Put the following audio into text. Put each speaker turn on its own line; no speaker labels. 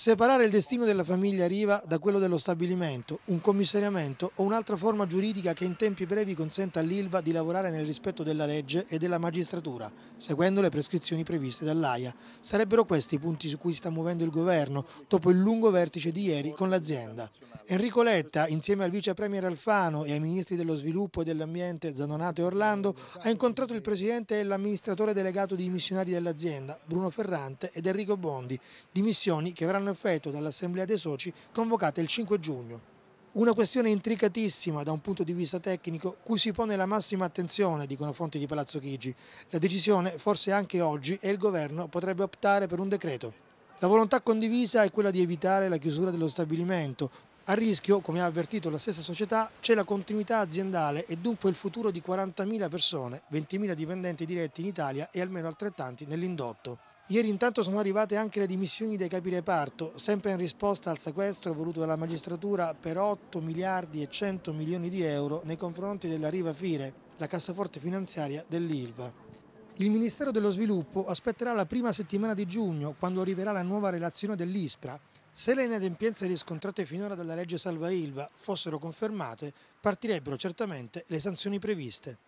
Separare il destino della famiglia Riva da quello dello stabilimento, un commissariamento o un'altra forma giuridica che in tempi brevi consenta all'ILVA di lavorare nel rispetto della legge e della magistratura, seguendo le prescrizioni previste dall'AIA. Sarebbero questi i punti su cui sta muovendo il governo dopo il lungo vertice di ieri con l'azienda. Enrico Letta, insieme al vice premier Alfano e ai ministri dello sviluppo e dell'ambiente Zanonato e Orlando, ha incontrato il presidente e l'amministratore delegato di missionari dell'azienda, Bruno Ferrante ed Enrico Bondi, dimissioni che avranno piano effetto dall'Assemblea dei Soci convocata il 5 giugno. Una questione intricatissima da un punto di vista tecnico cui si pone la massima attenzione, dicono fonti di Palazzo Chigi. La decisione, forse anche oggi, e il governo potrebbe optare per un decreto. La volontà condivisa è quella di evitare la chiusura dello stabilimento, a rischio, come ha avvertito la stessa società, c'è la continuità aziendale e dunque il futuro di 40.000 persone, 20.000 dipendenti diretti in Italia e almeno altrettanti nell'indotto. Ieri intanto sono arrivate anche le dimissioni dei capi reparto, sempre in risposta al sequestro voluto dalla magistratura per 8 miliardi e 100 milioni di euro nei confronti della Riva Fire, la cassaforte finanziaria dell'ILVA. Il Ministero dello Sviluppo aspetterà la prima settimana di giugno, quando arriverà la nuova relazione dell'ISPRA. Se le inadempienze riscontrate finora dalla legge Salva ILVA fossero confermate, partirebbero certamente le sanzioni previste.